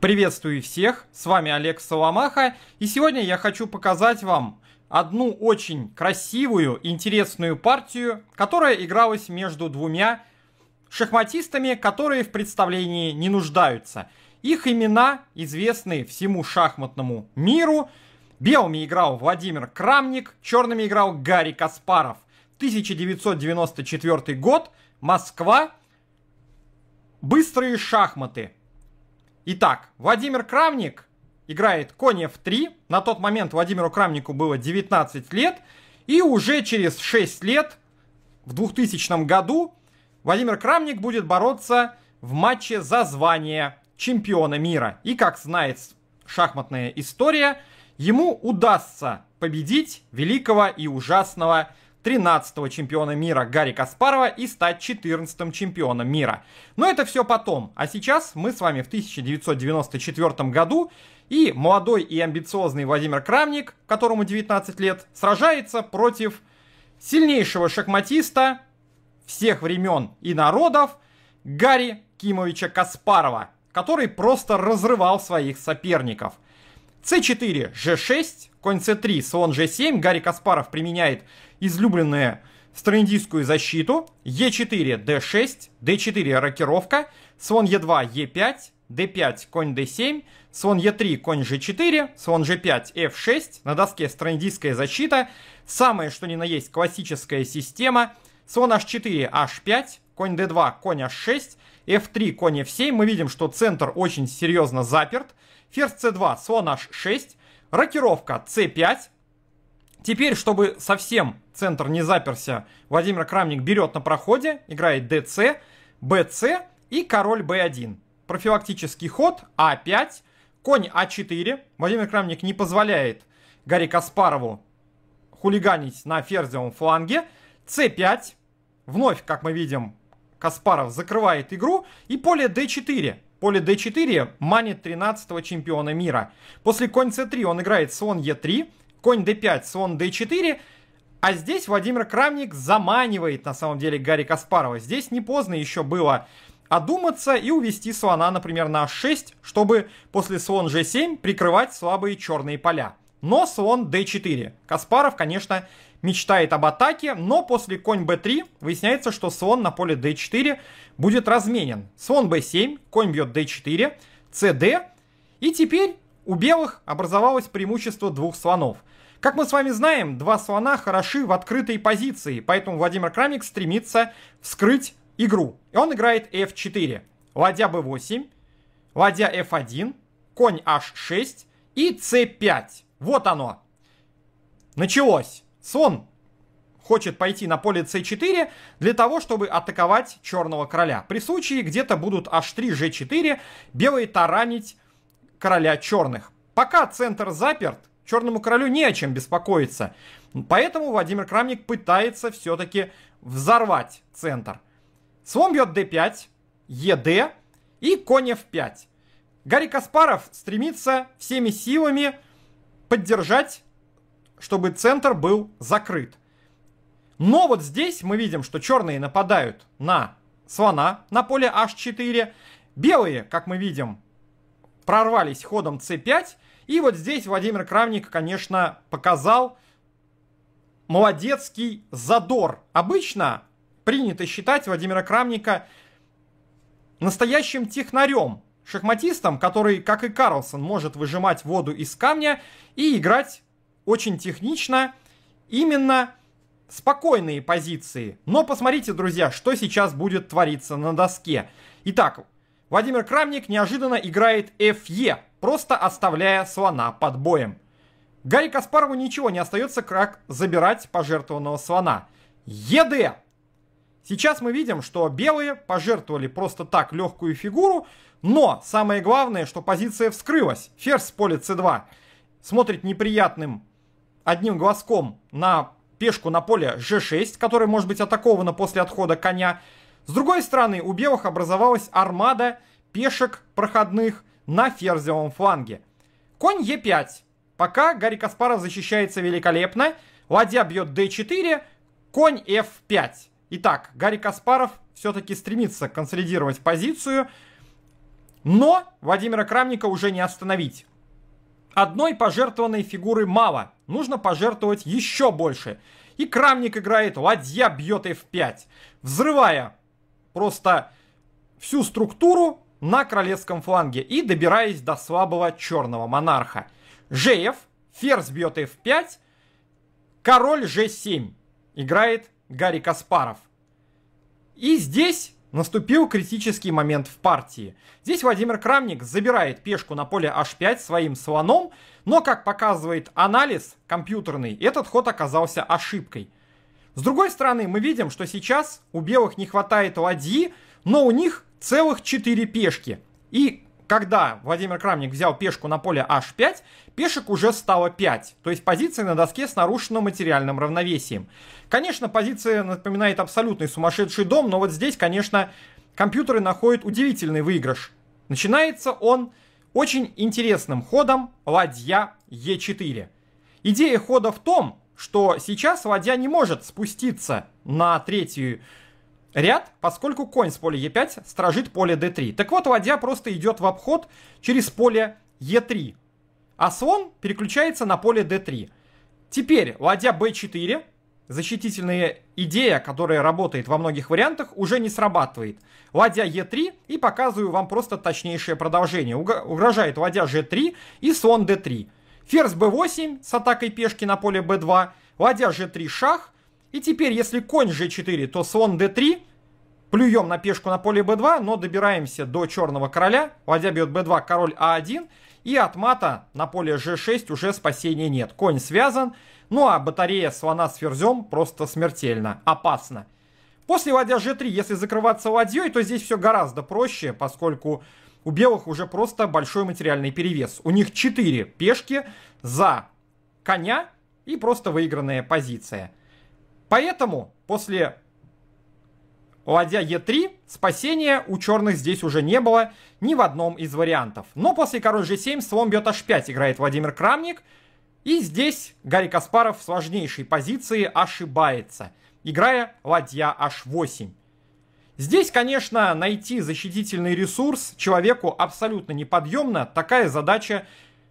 Приветствую всех, с вами Олег Соломаха, и сегодня я хочу показать вам одну очень красивую, интересную партию, которая игралась между двумя шахматистами, которые в представлении не нуждаются. Их имена известны всему шахматному миру. Белыми играл Владимир Крамник, черными играл Гарри Каспаров. 1994 год, Москва, быстрые шахматы – Итак, Владимир Крамник играет конь f3. На тот момент Владимиру Крамнику было 19 лет. И уже через 6 лет, в 2000 году, Владимир Крамник будет бороться в матче за звание чемпиона мира. И, как знает шахматная история, ему удастся победить великого и ужасного 13-го чемпиона мира Гарри Каспарова и стать 14-м чемпионом мира. Но это все потом. А сейчас мы с вами в 1994 году, и молодой и амбициозный Владимир Крамник, которому 19 лет, сражается против сильнейшего шахматиста всех времен и народов Гарри Кимовича Каспарова, который просто разрывал своих соперников. c4, g6, конь c3, слон g7, Гарри Каспаров применяет излюбленную строиндийскую защиту, e4, d6, d4 рокировка, слон e2, e5, d5, конь d7, слон e3, конь g4, слон g5, f6, на доске строиндийская защита, самое что ни на есть классическая система, слон h4, h5, конь d2, конь h6, f3, конь f7, мы видим, что центр очень серьезно заперт, ферзь c2, слон h6, Рокировка c5. Теперь, чтобы совсем центр не заперся, Владимир Крамник берет на проходе, играет dc, bc и король b1. Профилактический ход a5, а конь а4. Владимир Крамник не позволяет Гарри Каспарову хулиганить на ферзевом фланге. c5. Вновь, как мы видим, Каспаров закрывает игру. И поле d4. Поле d4 манит 13 го чемпиона мира. После конь c3 он играет слон e3, конь d5, слон d4. А здесь Владимир Крамник заманивает на самом деле Гарри Каспарова. Здесь не поздно еще было одуматься и увести слона, например, на h6, чтобы после слон g7 прикрывать слабые черные поля. Но слон d4. Каспаров, конечно, мечтает об атаке, но после конь b3 выясняется, что слон на поле d4 будет разменен. Слон b7, конь бьет d4, cd, и теперь у белых образовалось преимущество двух слонов. Как мы с вами знаем, два слона хороши в открытой позиции, поэтому Владимир Крамник стремится вскрыть игру. И он играет f4, ладья b8, ладья f1, конь h6 и c5. Вот оно. Началось. Сон хочет пойти на поле c4 для того, чтобы атаковать черного короля. При случае где-то будут h3, g4, белые таранить короля черных. Пока центр заперт, черному королю не о чем беспокоиться. Поэтому Владимир Крамник пытается все-таки взорвать центр. Слон бьет d5, ед и конь f5. Гарри Каспаров стремится всеми силами поддержать чтобы центр был закрыт. Но вот здесь мы видим, что черные нападают на слона на поле h4. Белые, как мы видим, прорвались ходом c5. И вот здесь Владимир Кравник, конечно, показал молодецкий задор. Обычно принято считать Владимира Крамника настоящим технарем, шахматистом, который, как и Карлсон, может выжимать воду из камня и играть очень технично именно спокойные позиции. Но посмотрите, друзья, что сейчас будет твориться на доске. Итак, Владимир Крамник неожиданно играет ФЕ, e, просто оставляя слона под боем. Гарри Каспарову ничего не остается, как забирать пожертвованного слона. ЕД! Сейчас мы видим, что белые пожертвовали просто так легкую фигуру, но самое главное, что позиция вскрылась. Ферзь с поля c2 смотрит неприятным одним глазком на пешку на поле g6, которая может быть атакована после отхода коня. С другой стороны, у белых образовалась армада пешек проходных на ферзевом фланге. Конь e5. Пока Гарри Каспаров защищается великолепно. Ладья бьет d4, конь f5. Итак, Гарри Каспаров все-таки стремится консолидировать позицию, но Владимира Крамника уже не остановить. Одной пожертвованной фигуры мало – нужно пожертвовать еще больше. И Крамник играет, ладья бьет f5, взрывая просто всю структуру на королевском фланге и добираясь до слабого черного монарха. Жеев, ферзь бьет f5, король g7 играет Гарри Каспаров. И здесь Наступил критический момент в партии. Здесь Владимир Крамник забирает пешку на поле h5 своим слоном, но, как показывает анализ компьютерный, этот ход оказался ошибкой. С другой стороны, мы видим, что сейчас у белых не хватает ладьи, но у них целых 4 пешки. И когда Владимир Крамник взял пешку на поле h5, пешек уже стало 5, то есть позиция на доске с нарушенным материальным равновесием. Конечно, позиция напоминает абсолютный сумасшедший дом, но вот здесь, конечно, компьютеры находят удивительный выигрыш. Начинается он очень интересным ходом ладья e4. Идея хода в том, что сейчас ладья не может спуститься на третью ряд, поскольку конь с поля Е5 стражит поле d3. Так вот, ладья просто идет в обход через поле Е3, а слон переключается на поле d3. Теперь ладья b4, защитительная идея, которая работает во многих вариантах, уже не срабатывает. Ладья e3 и показываю вам просто точнейшее продолжение. Угрожает ладья g3 и слон d3. Ферзь b8 с атакой пешки на поле b2, ладья g3 шах, и теперь, если конь g4, то слон d3, плюем на пешку на поле b2, но добираемся до черного короля, ладья бьет b2, король a1, а и от мата на поле g6 уже спасения нет. Конь связан, ну а батарея слона с ферзем просто смертельно, опасна. После ладья g3, если закрываться ладьей, то здесь все гораздо проще, поскольку у белых уже просто большой материальный перевес. У них 4 пешки за коня и просто выигранная позиция. Поэтому после ладья Е3 спасения у черных здесь уже не было ни в одном из вариантов. Но после король G7 слон бьет H5 играет Владимир Крамник. И здесь Гарри Каспаров в сложнейшей позиции ошибается, играя ладья H8. Здесь, конечно, найти защитительный ресурс человеку абсолютно неподъемно. Такая задача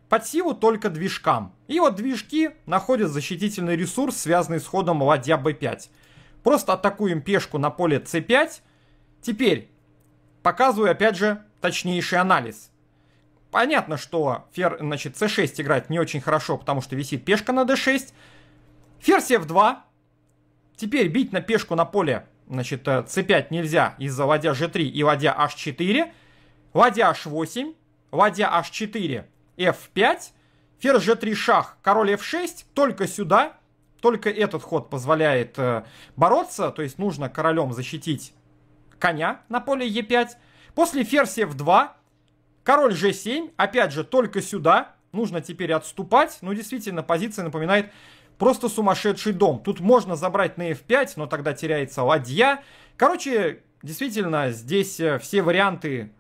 под силу только движкам. И вот движки находят защитительный ресурс, связанный с ходом ладья b5. Просто атакуем пешку на поле c5. Теперь показываю, опять же, точнейший анализ. Понятно, что фер, значит, c6 играть не очень хорошо, потому что висит пешка на d6. Ферзь f2. Теперь бить на пешку на поле, значит, c5 э, нельзя из-за ладья g3 и ладья h4. Ладья h8, ладья h4 f5, ферзь g3 шах, король f6, только сюда, только этот ход позволяет э, бороться, то есть нужно королем защитить коня на поле e5. После ферзь f2, король g7, опять же, только сюда, нужно теперь отступать, ну действительно позиция напоминает просто сумасшедший дом. Тут можно забрать на f5, но тогда теряется ладья. Короче, действительно, здесь э, все варианты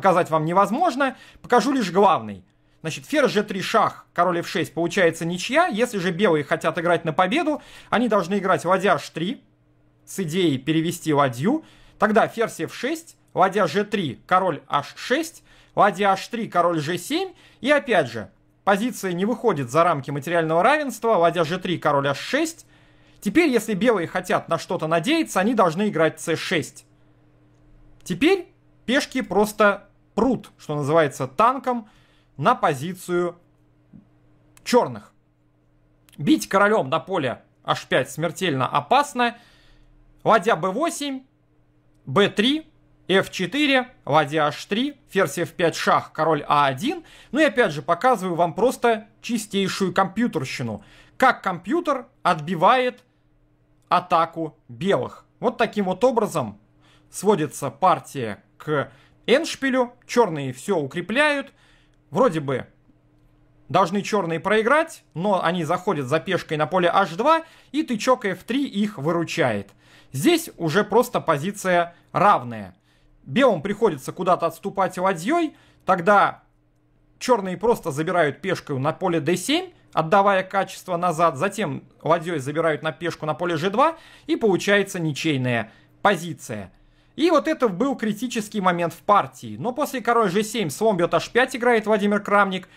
показать вам невозможно, покажу лишь главный. Значит, ферзь g3 шах, король f6, получается ничья. Если же белые хотят играть на победу, они должны играть ладья h3 с идеей перевести ладью. Тогда ферзь f6, ладья g3, король h6, ладья h3, король g7. И опять же, позиция не выходит за рамки материального равенства, ладья g3, король h6. Теперь, если белые хотят на что-то надеяться, они должны играть c6. Теперь пешки просто прут, что называется, танком на позицию черных. Бить королем на поле H5 смертельно опасно. Ладья B8, B3, F4, ладья H3, ферзь F5, шах, король A1. А ну и опять же показываю вам просто чистейшую компьютерщину. Как компьютер отбивает атаку белых. Вот таким вот образом сводится партия к эндшпилю. Черные все укрепляют. Вроде бы должны черные проиграть, но они заходят за пешкой на поле h2, и тычок f3 их выручает. Здесь уже просто позиция равная. Белым приходится куда-то отступать ладьей, тогда черные просто забирают пешку на поле d7, отдавая качество назад, затем ладьей забирают на пешку на поле g2, и получается ничейная позиция. И вот это был критический момент в партии. Но после король g7 слон бьет h5 играет Владимир Крамник.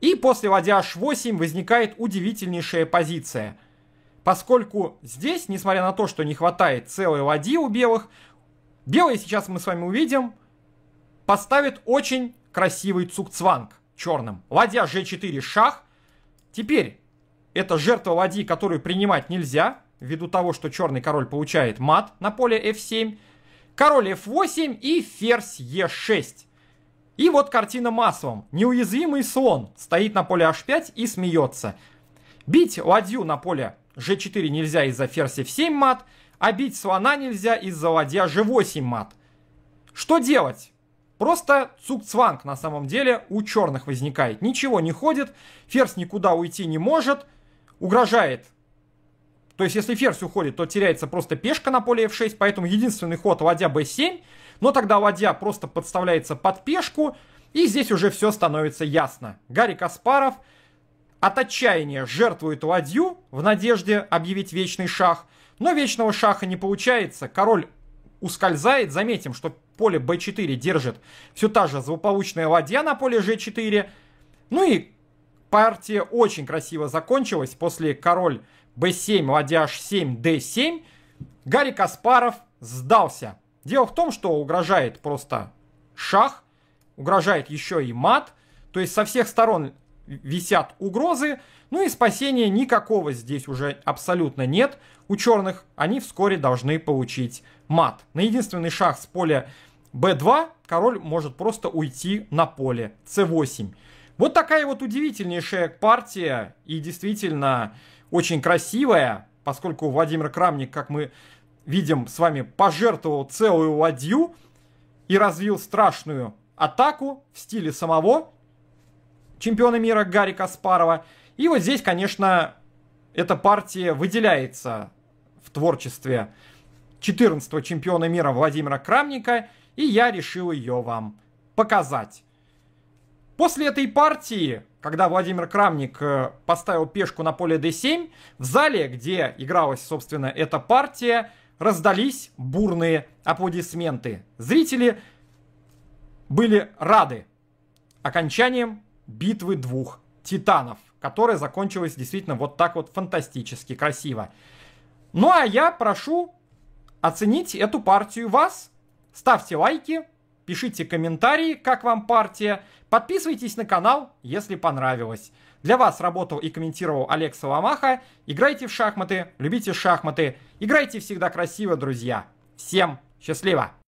И после ладья h8 возникает удивительнейшая позиция. Поскольку здесь, несмотря на то, что не хватает целой ладьи у белых, белые сейчас мы с вами увидим, поставят очень красивый цукцванг черным. Ладья g4 шах. Теперь это жертва ладьи, которую принимать нельзя, ввиду того, что черный король получает мат на поле f7 король f8 и ферзь e6. И вот картина маслом. Неуязвимый слон стоит на поле h5 и смеется. Бить ладью на поле g4 нельзя из-за ферзь f7 мат, а бить слона нельзя из-за ладья g8 мат. Что делать? Просто цукцванг на самом деле у черных возникает. Ничего не ходит, ферзь никуда уйти не может, угрожает то есть, если ферзь уходит, то теряется просто пешка на поле f6, поэтому единственный ход ладья b7, но тогда ладья просто подставляется под пешку, и здесь уже все становится ясно. Гарри Каспаров от отчаяния жертвует ладью в надежде объявить вечный шах, но вечного шаха не получается, король ускользает, заметим, что поле b4 держит все та же злополучная ладья на поле g4, ну и партия очень красиво закончилась. После король b7, ладья h7, d7. Гарри Каспаров сдался. Дело в том, что угрожает просто шах, угрожает еще и мат. То есть со всех сторон висят угрозы. Ну и спасения никакого здесь уже абсолютно нет. У черных они вскоре должны получить мат. На единственный шаг с поля b2 король может просто уйти на поле c8. Вот такая вот удивительнейшая партия и действительно очень красивая, поскольку Владимир Крамник, как мы видим с вами, пожертвовал целую ладью и развил страшную атаку в стиле самого чемпиона мира Гарри Каспарова. И вот здесь, конечно, эта партия выделяется в творчестве 14-го чемпиона мира Владимира Крамника, и я решил ее вам показать. После этой партии, когда Владимир Крамник э, поставил пешку на поле d7, в зале, где игралась, собственно, эта партия, раздались бурные аплодисменты. Зрители были рады окончанием битвы двух титанов, которая закончилась действительно вот так вот фантастически красиво. Ну а я прошу оценить эту партию вас. Ставьте лайки, Пишите комментарии, как вам партия. Подписывайтесь на канал, если понравилось. Для вас работал и комментировал Олег Соломаха. Играйте в шахматы, любите шахматы. Играйте всегда красиво, друзья. Всем счастливо!